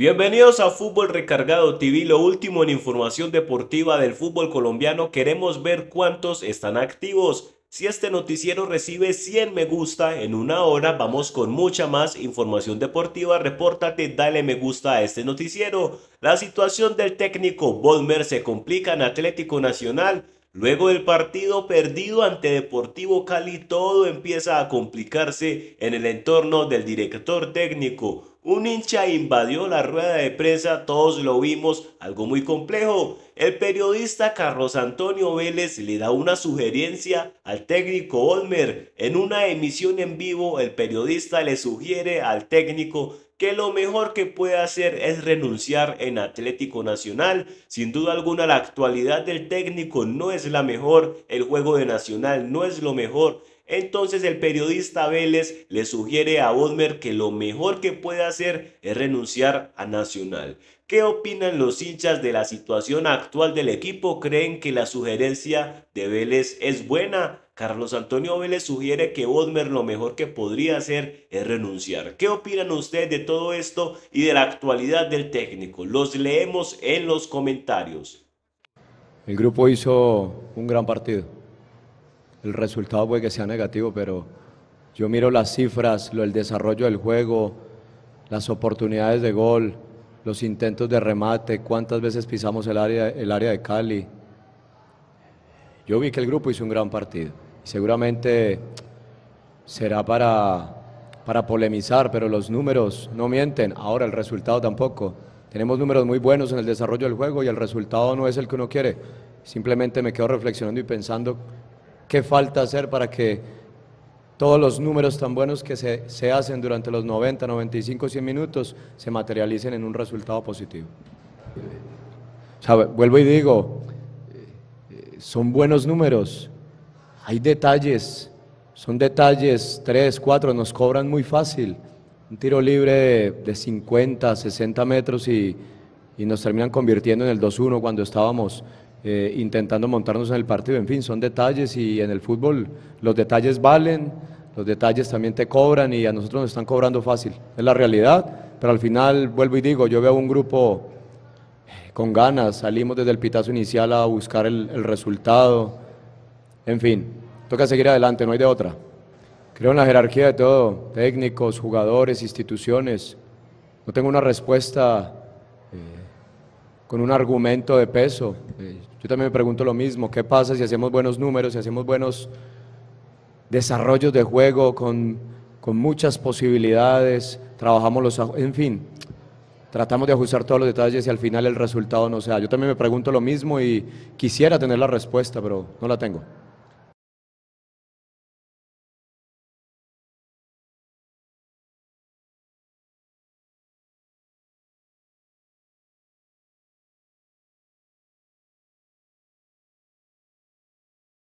Bienvenidos a Fútbol Recargado TV, lo último en información deportiva del fútbol colombiano. Queremos ver cuántos están activos. Si este noticiero recibe 100 me gusta en una hora, vamos con mucha más información deportiva. Repórtate, dale me gusta a este noticiero. La situación del técnico Volmer se complica en Atlético Nacional. Luego del partido perdido ante Deportivo Cali, todo empieza a complicarse en el entorno del director técnico. Un hincha invadió la rueda de prensa, todos lo vimos, algo muy complejo. El periodista Carlos Antonio Vélez le da una sugerencia al técnico Olmer. En una emisión en vivo, el periodista le sugiere al técnico que lo mejor que puede hacer es renunciar en Atlético Nacional. Sin duda alguna la actualidad del técnico no es la mejor, el juego de Nacional no es lo mejor, entonces el periodista Vélez le sugiere a Bodmer que lo mejor que puede hacer es renunciar a Nacional. ¿Qué opinan los hinchas de la situación actual del equipo? ¿Creen que la sugerencia de Vélez es buena? Carlos Antonio Vélez sugiere que Bodmer lo mejor que podría hacer es renunciar. ¿Qué opinan ustedes de todo esto y de la actualidad del técnico? Los leemos en los comentarios. El grupo hizo un gran partido el resultado puede que sea negativo, pero yo miro las cifras, el desarrollo del juego, las oportunidades de gol, los intentos de remate, cuántas veces pisamos el área, el área de Cali. Yo vi que el grupo hizo un gran partido. Seguramente será para, para polemizar, pero los números no mienten. Ahora el resultado tampoco. Tenemos números muy buenos en el desarrollo del juego y el resultado no es el que uno quiere. Simplemente me quedo reflexionando y pensando qué falta hacer para que todos los números tan buenos que se, hacen durante los 90, 95, 100 minutos se materialicen en un resultado positivo. vuelvo y digo, eh, son buenos números, hay detalles, son detalles, 3, 4, nos cobran muy fácil. Un tiro libre de, 50, 60 metros y, y nos terminan convirtiendo en el 2-1 cuando estábamos eh, intentando montarnos en el partido. En fin, son detalles y en el fútbol los detalles valen, los detalles también te cobran y a nosotros nos están cobrando fácil. Es la realidad, pero al final vuelvo y digo, yo veo un grupo eh, con ganas, salimos desde el pitazo inicial a buscar el, el resultado. En fin, toca seguir adelante, no hay de otra. Creo en la jerarquía de todo, técnicos, jugadores, instituciones. No tengo una respuesta con un argumento de peso. Eh, yo también me pregunto lo mismo, ¿qué pasa si hacemos buenos números, si hacemos buenos desarrollos de juego con, muchas posibilidades, trabajamos los... En fin, tratamos de ajustar todos los detalles y al final el resultado no sea, Yo también me pregunto lo mismo y quisiera tener la respuesta, pero no la tengo.